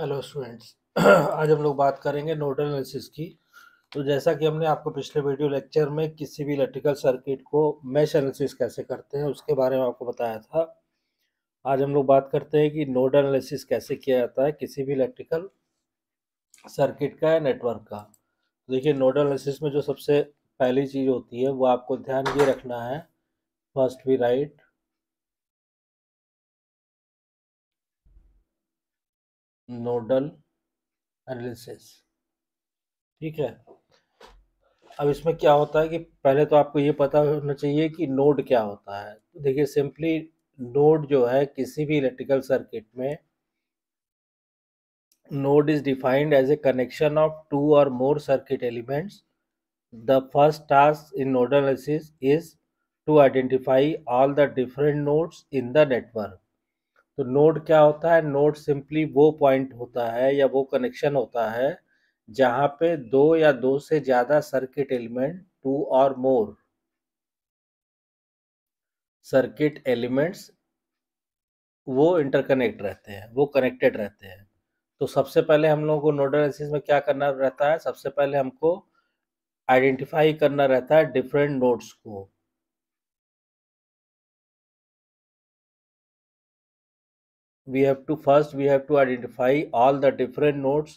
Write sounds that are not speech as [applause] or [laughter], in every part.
Hello students [clears throat] आज हम लोग बात करेंगे नोडल एनालिसिस की तो जैसा कि हमने आपको पिछले वीडियो लेक्चर में किसी भी इलेक्ट्रिकल सर्किट को मैश एनालिसिस कैसे करते हैं उसके बारे में आपको बताया था आज हम लोग बात करते हैं कि नोडल एनालिसिस कैसे किया जाता है किसी भी इलेक्ट्रिकल सर्किट का या नेटवर्क का तो देखिए नोडल एनालिसिस में जो सबसे पहली चीज़ होती है वो आपको ध्यान ये रखना है first we write nodal analysis ठीक है अब इसमें क्या होता है कि पहले तो आपको ये पता होना चाहिए कि नोड क्या होता है तो देखिए सिंपली नोड जो है किसी भी इलेक्ट्रिकल सर्किट में node is defined as a connection of two और more circuit elements the first task in nodal analysis is to identify all the different nodes in the network तो node क्या होता है नोड सिंपली वो point होता है या वो कनेक्शन होता है जहाँ पे दो या दो से ज़्यादा सर्किट एलिमेंट टू और मोर सर्किट एलिमेंट्स वो इंटरकनेक्ट रहते हैं वो कनेक्टेड रहते हैं तो सबसे पहले हम लोगों को नोडल एनालिसिस में क्या करना रहता है सबसे पहले हमको आइडेंटिफाई करना रहता है डिफरेंट नोड्स को we have to first we have to identify all the different nodes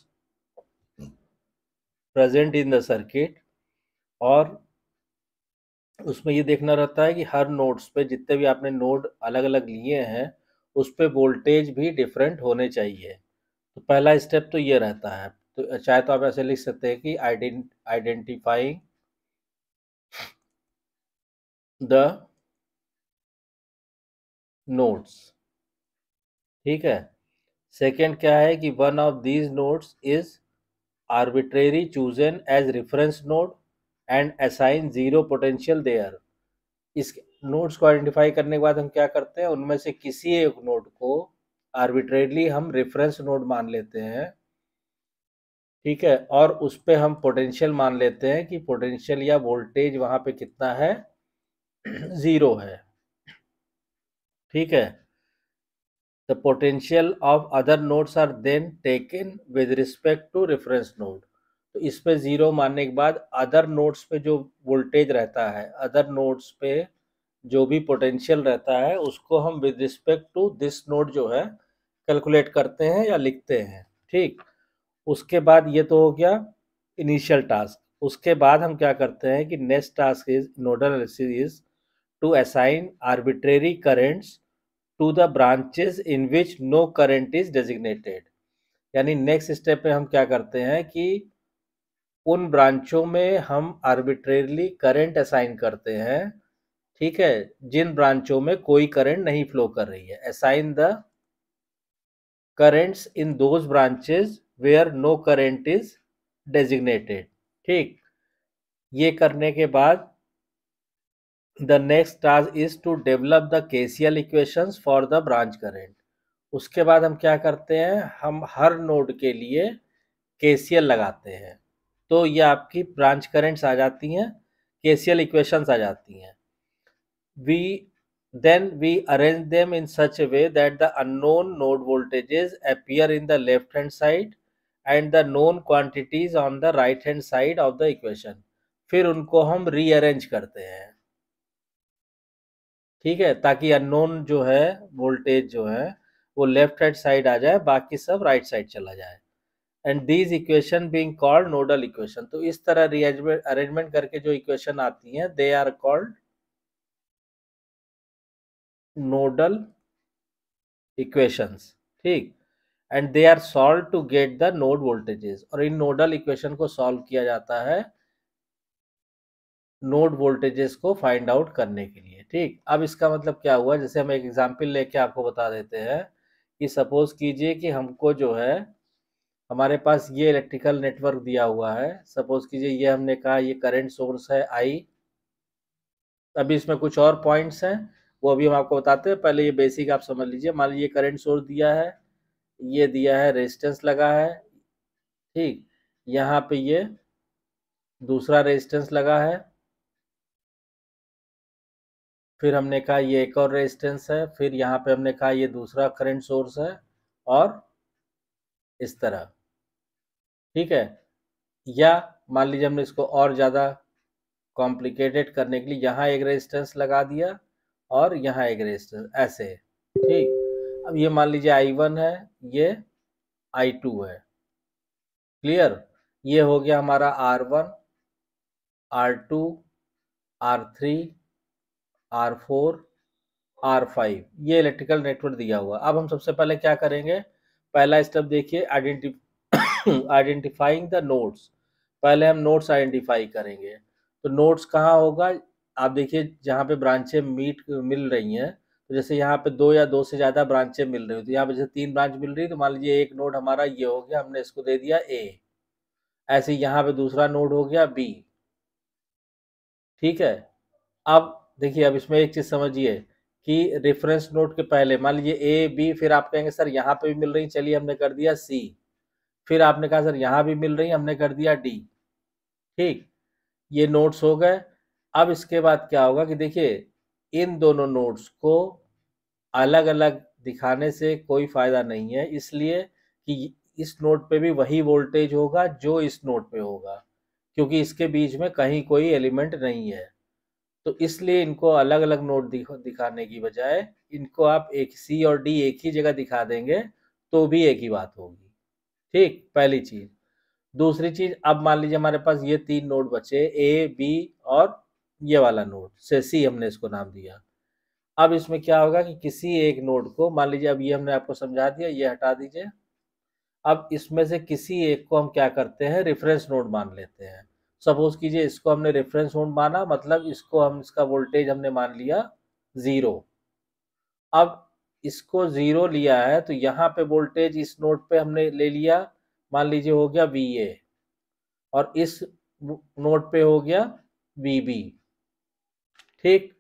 present in the circuit और उसमें ये देखना रहता है कि हर नोड्स पे जितने भी आपने नोड अलग अलग लिए हैं उस पर वोल्टेज भी डिफरेंट होने चाहिए तो पहला स्टेप तो ये रहता है तो चाहे तो आप ऐसे लिख सकते हैं कि आइडेंटिफाइंग द नोड्स ठीक है सेकंड क्या है कि one of these notes is arbitrary chosen as reference node and assign zero potential there इस नोट्स को आइडेंटिफाई करने के बाद हम क्या करते हैं उनमें से किसी एक नोड को आर्बिट्रेरली हम रेफरेंस नोड मान लेते हैं ठीक है और उस पर हम पोटेंशियल मान लेते हैं कि पोटेंशियल या वोल्टेज वहाँ पे कितना है ज़ीरो [clears throat] है ठीक है The potential of other nodes are then taken with respect to reference node. तो इस पे ज़ीरो मानने के बाद अदर नोड्स पे जो वोल्टेज रहता है अदर नोड्स पे जो भी पोटेंशियल रहता है उसको हम with respect to this node जो है कैलकुलेट करते हैं या लिखते हैं ठीक उसके बाद ये तो हो गया इनिशियल टास्क उसके बाद हम क्या करते हैं कि next task is nodal analysis is to assign arbitrary currents to the branches in which no current is designated यानी नेक्स्ट स्टेप में हम क्या करते हैं कि उन ब्रांचों में हम आर्बिट्रेरली करेंट असाइन करते हैं ठीक है जिन ब्रांचों में कोई करंट नहीं फ्लो कर रही है assign the currents in those branches where no current is designated ठीक ये करने के बाद the next task is to develop the KCL equations for the branch current उसके बाद हम क्या करते हैं हम हर नोड के लिए केसीएल लगाते हैं तो ये आपकी ब्रांच करेंट्स आ जाती हैं केसीएल इक्वेशंस आ जाती हैं we then we arrange them in such a way that the unknown node voltages appear in the left hand side and the known quantities on the right hand side of the equation फिर उनको हम rearrange करते हैं ठीक है ताकि unknown जो है वोल्टेज जो है वो लेफ्ट हैंड साइड आ जाए बाकी सब राइट साइड चला जाए and these equation being called nodal equation तो इस तरह रिजमेंट अरेंजमेंट करके जो इक्वेशन आती हैं they are called nodal equations ठीक and they are solve to get the node voltages और इन नोडल इक्वेशन को सॉल्व किया जाता है नोड वोल्टेजेस को फाइंड आउट करने के लिए ठीक अब इसका मतलब क्या हुआ जैसे हम एक एग्जाम्पल लेके आपको बता देते हैं कि सपोज कीजिए कि हमको जो है हमारे पास ये इलेक्ट्रिकल नेटवर्क दिया हुआ है सपोज कीजिए ये हमने कहा ये करंट सोर्स है आई अभी इसमें कुछ और पॉइंट्स हैं वो अभी हम आपको बताते हैं पहले ये बेसिक आप समझ लीजिए मान लीजिए करेंट सोर्स दिया है ये दिया है रेजिस्टेंस लगा है ठीक यहाँ पे ये दूसरा रेजिस्टेंस लगा है फिर हमने कहा ये एक और रेजिस्टेंस है फिर यहाँ पे हमने कहा ये दूसरा करंट सोर्स है और इस तरह ठीक है या मान लीजिए हमने इसको और ज़्यादा कॉम्प्लिकेटेड करने के लिए यहाँ एक रेजिस्टेंस लगा दिया और यहाँ एक रेजिस्टेंस ऐसे ठीक अब ये मान लीजिए आई वन है ये आई टू है क्लियर ये हो गया हमारा R one R two R three R four R five ये इलेक्ट्रिकल नेटवर्क दिया हुआ अब हम सबसे पहले क्या करेंगे पहला स्टेप देखिए आइडेंटि आइडेंटिफाइंग द नोट्स पहले हम नोट्स आइडेंटिफाई करेंगे तो नोट्स कहाँ होगा आप देखिए जहाँ पे ब्रांचें मीट मिल रही हैं तो जैसे यहाँ पे दो या दो से ज़्यादा ब्रांचें मिल रही हो तो यहाँ पे जैसे तीन ब्रांच मिल रही तो मान लीजिए एक नोड हमारा ये हो गया हमने इसको दे दिया ए ऐसे यहाँ पे दूसरा नोड हो गया बी ठीक है अब देखिए अब इसमें एक चीज़ समझिए कि रेफरेंस नोट के पहले मान लीजिए ए बी फिर आप कहेंगे सर यहाँ पे भी मिल रही चलिए हमने कर दिया सी फिर आपने कहा सर यहाँ भी मिल रही हमने कर दिया डी ठीक ये नोट्स हो गए अब इसके बाद क्या होगा कि देखिए इन दोनों नोट्स को अलग अलग दिखाने से कोई फ़ायदा नहीं है इसलिए कि इस नोट पे भी वही वोल्टेज होगा जो इस नोट पे होगा क्योंकि इसके बीच में कहीं कोई एलिमेंट नहीं है तो इसलिए इनको अलग अलग नोट दिख, दिखाने की बजाय इनको आप एक सी और डी एक ही जगह दिखा देंगे तो भी एक ही बात होगी ठीक पहली चीज दूसरी चीज अब मान लीजिए हमारे पास ये तीन नोट बचे ए बी और ये वाला नोट से सी हमने इसको नाम दिया अब इसमें क्या होगा कि किसी एक नोट को मान लीजिए अब ये हमने आपको समझा दिया ये हटा दीजिए अब इसमें से किसी एक को हम क्या करते हैं रेफरेंस नोट मान लेते हैं सपोज कीजिए इसको हमने रेफरेंस नोड माना मतलब इसको हम इसका वोल्टेज हमने मान लिया ज़ीरो अब इसको ज़ीरो लिया है तो यहाँ पे वोल्टेज इस नोड पे हमने ले लिया मान लीजिए हो गया वी ए और इस नोड पे हो गया वी बी ठीक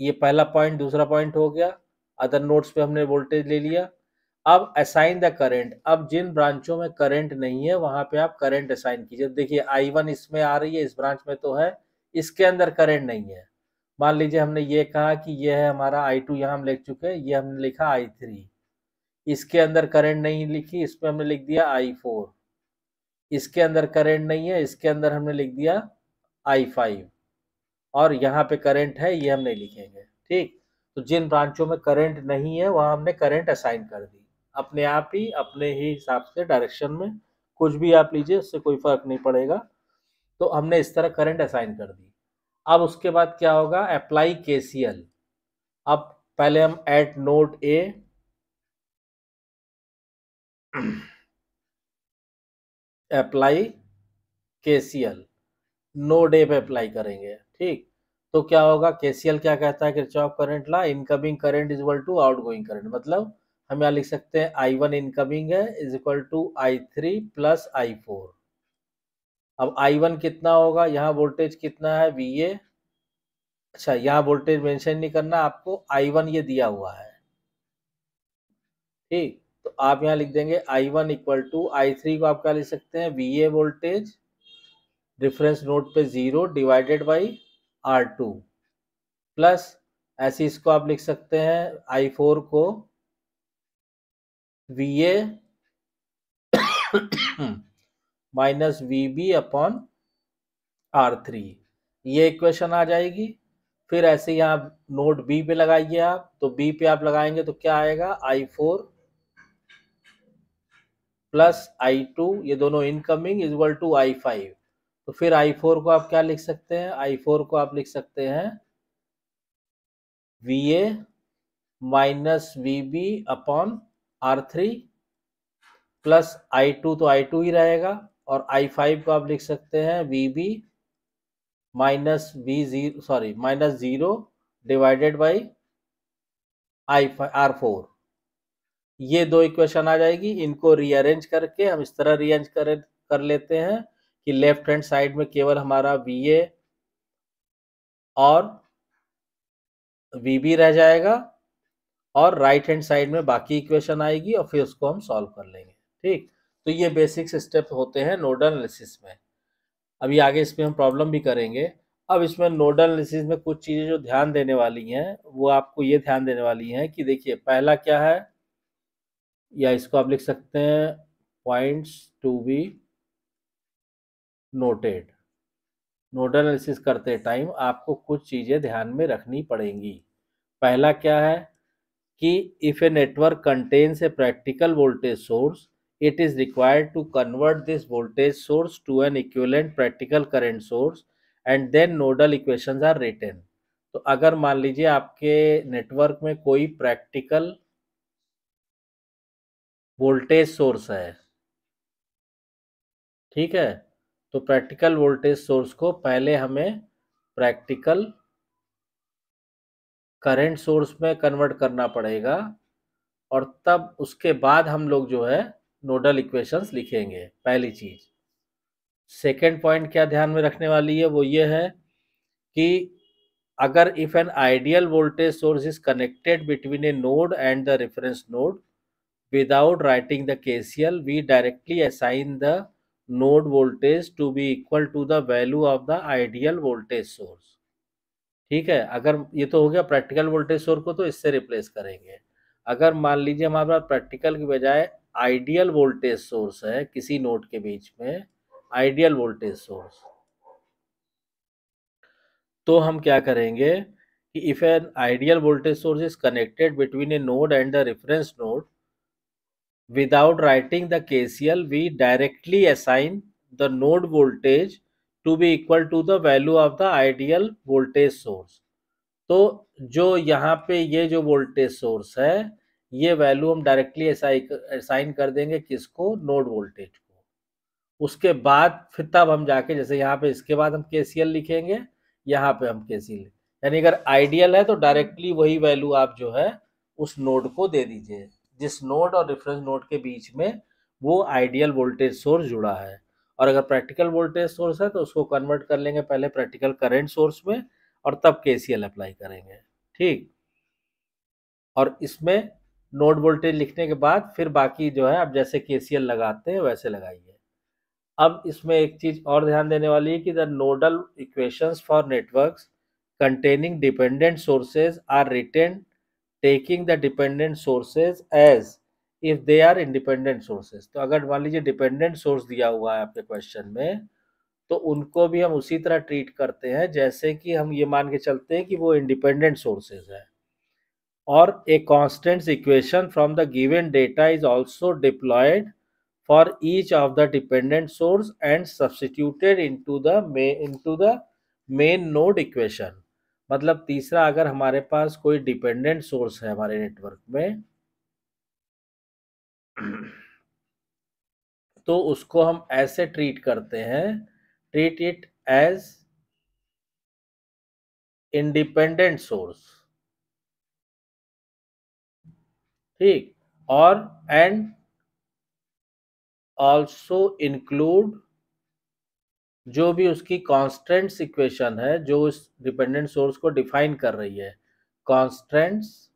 ये पहला पॉइंट दूसरा पॉइंट हो गया अदर नोड्स पे हमने वोल्टेज ले लिया अब असाइन द करंट अब जिन ब्रांचों में करंट नहीं है वहां पे आप करंट असाइन कीजिए देखिए आई वन इसमें आ रही है इस ब्रांच में तो है इसके अंदर करंट नहीं है मान लीजिए हमने ये कहा कि ये है हमारा आई टू यहाँ हम लिख चुके हैं ये हमने लिखा आई थ्री इसके अंदर करंट नहीं लिखी इसमें हमने लिख दिया आई फोर इसके अंदर करंट नहीं है इसके अंदर हमने लिख दिया आई फाइव और यहाँ पे करंट है ये हम नहीं लिखेंगे ठीक तो जिन ब्रांचों में करंट नहीं है वहाँ हमने करंट असाइन कर दिया अपने आप ही अपने ही हिसाब से डायरेक्शन में कुछ भी आप लीजिए उससे कोई फर्क नहीं पड़ेगा तो हमने इस तरह करंट असाइन कर दी अब उसके बाद क्या होगा अप्लाई के अब पहले हम एट नोट ए अप्लाई के नोड ए पे अप्लाई करेंगे ठीक तो क्या होगा के क्या कहता है Kirchhoff current law incoming current is equal to going current मतलब हम यहाँ लिख सकते हैं आई वन इनकमिंग है is equal to I three plus I four अब आई वन कितना होगा यहाँ वोल्टेज कितना है वी ए अच्छा यहाँ वोल्टेज मेंशन नहीं करना आपको आई वन ये दिया हुआ है ठीक तो आप यहाँ लिख देंगे I one equal to I three को आप क्या लिख सकते हैं V A voltage difference node पे zero divided by R two plus ऐसे इसको आप लिख सकते हैं आई फोर को V A minus V B upon R three ये इक्वेशन आ जाएगी फिर ऐसे ही आप नोड बी पे लगाइए आप तो बी पे आप लगाएंगे तो क्या आएगा I four plus I two ये दोनों incoming equal to I five तो फिर आई फोर को आप क्या लिख सकते हैं आई फोर को आप लिख सकते हैं V A minus V B upon R three plus I two तो आई टू ही रहेगा और आई फाइव को आप लिख सकते हैं V B minus V zero sorry minus zero divided by I R four ये दो इक्वेशन आ जाएगी इनको रीअरेंज करके हम इस तरह रीअरेंज कर कर लेते हैं कि लेफ्ट हैंड साइड में केवल हमारा वी ए और वी बी रह जाएगा और राइट हैंड साइड में बाकी इक्वेशन आएगी और फिर उसको हम सॉल्व कर लेंगे ठीक तो ये बेसिक्स स्टेप होते हैं नोडल एनालिसिस में अभी आगे इसमें हम प्रॉब्लम भी करेंगे अब इसमें नोडल एनालिसिस में कुछ चीज़ें जो ध्यान देने वाली हैं वो आपको ये ध्यान देने वाली हैं कि देखिए पहला क्या है या इसको आप लिख सकते हैं points to be noted nodal analysis करते टाइम आपको कुछ चीज़ें ध्यान में रखनी पड़ेंगी पहला क्या है कि if a network contains a practical voltage source it is required to convert this voltage source to an equivalent practical current source and then nodal equations are written तो अगर मान लीजिए आपके नेटवर्क में कोई प्रैक्टिकल वोल्टेज सोर्स है ठीक है तो प्रैक्टिकल वोल्टेज सोर्स को पहले हमें प्रैक्टिकल करंट सोर्स में कन्वर्ट करना पड़ेगा और तब उसके बाद हम लोग जो है नोडल इक्वेशंस लिखेंगे पहली चीज सेकेंड पॉइंट क्या ध्यान में रखने वाली है वो ये है कि अगर if an ideal voltage source is connected between a node and the reference node without writing the KCL, we directly assign the node voltage to be equal to the value of the ideal voltage source ठीक है अगर ये तो हो गया practical voltage source को तो इससे रिप्लेस करेंगे अगर मान लीजिए हमारे पास प्रैक्टिकल के बजाय आइडियल वोल्टेज सोर्स है किसी नोट के बीच में आइडियल वोल्टेज सोर्स तो हम क्या करेंगे कि if an ideal voltage source is connected between a node and the reference node without writing the KCL we directly assign the node voltage to be equal to the value of the ideal voltage source तो जो यहाँ पे ये जो voltage source है ये value हम directly assign कर देंगे किसको नोड वोल्टेज को उसके बाद फिर तब हम जाके जैसे यहाँ पे इसके बाद हम के लिखेंगे यहाँ पे हम के यानी अगर आइडियल है तो डायरेक्टली वही वैल्यू आप जो है उस नोड को दे दीजिए जिस नोड और रेफरेंस नोड के बीच में वो आइडियल वोल्टेज सोर्स जुड़ा है और अगर प्रैक्टिकल वोल्टेज सोर्स है तो उसको कन्वर्ट कर लेंगे पहले प्रैक्टिकल करेंट सोर्स में और तब के अप्लाई करेंगे ठीक और इसमें नोड वोल्टेज लिखने के बाद फिर बाकी जो है आप जैसे के लगाते हैं वैसे लगाइए अब इसमें एक चीज़ और ध्यान देने वाली है कि the nodal equations for networks containing dependent sources are written taking the dependent sources as if they are independent sources तो अगर मान लीजिए डिपेंडेंट सोर्स दिया हुआ है आपके क्वेश्चन में तो उनको भी हम उसी तरह ट्रीट करते हैं जैसे कि हम ये मान के चलते हैं कि वो इंडिपेंडेंट सोर्सेज है और a constant equation from the given data is also deployed for each of the dependent source and substituted into the main into the main node equation मतलब तीसरा अगर हमारे पास कोई डिपेंडेंट सोर्स है हमारे नेटवर्क में [clears throat] तो उसको हम ऐसे ट्रीट करते हैं treat it as independent source ठीक और एंड ऑल्सो इंक्लूड जो भी उसकी कॉन्स्टेंट्स इक्वेशन है जो उस डिपेंडेंट सोर्स को डिफाइन कर रही है कॉन्स्टेंट्स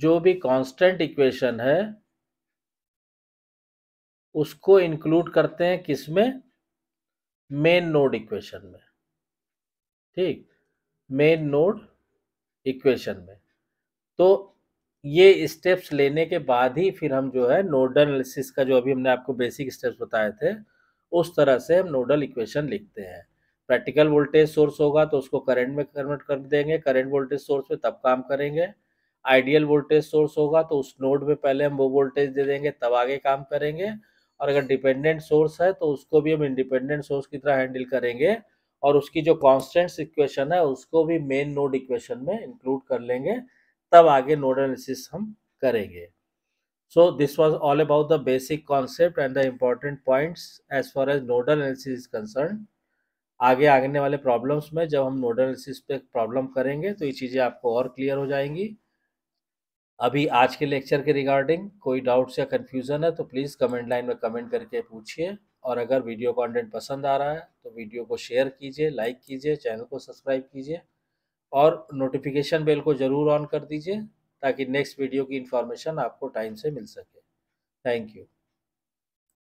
जो भी कांस्टेंट इक्वेशन है उसको इंक्लूड करते हैं किसमें मेन नोड इक्वेशन में ठीक मेन नोड इक्वेशन में तो ये स्टेप्स लेने के बाद ही फिर हम जो है नोडल एनालिसिस का जो अभी हमने आपको बेसिक स्टेप्स बताए थे उस तरह से हम नोडल इक्वेशन लिखते हैं प्रैक्टिकल वोल्टेज सोर्स होगा तो उसको करंट में कन्वर्ट कर देंगे करंट वोल्टेज सोर्स में तब काम करेंगे आइडियल वोल्टेज सोर्स होगा तो उस नोड में पहले हम वो वोल्टेज दे देंगे तब आगे काम करेंगे और अगर डिपेंडेंट सोर्स है तो उसको भी हम इंडिपेंडेंट सोर्स की तरह हैंडल करेंगे और उसकी जो कॉन्स्टेंट्स इक्वेशन है उसको भी मेन नोड इक्वेशन में इंक्लूड कर लेंगे तब आगे नोड एनालिसिस हम करेंगे so this was all about the basic concept and the important points as far as nodal analysis concern आगे आगने वाले प्रॉब्लम्स में जब हम नोडल एनालिसिस पे प्रॉब्लम करेंगे तो ये चीज़ें आपको और क्लियर हो जाएंगी अभी आज के लेक्चर के रिगार्डिंग कोई डाउट्स या कन्फ्यूज़न है तो प्लीज़ कमेंट लाइन में कमेंट करके पूछिए और अगर वीडियो कंटेंट पसंद आ रहा है तो वीडियो को शेयर कीजिए लाइक कीजिए चैनल को सब्सक्राइब कीजिए और नोटिफिकेशन बेल को ज़रूर ऑन कर दीजिए ताकि नेक्स्ट वीडियो की इन्फॉर्मेशन आपको टाइम से मिल सके थैंक यू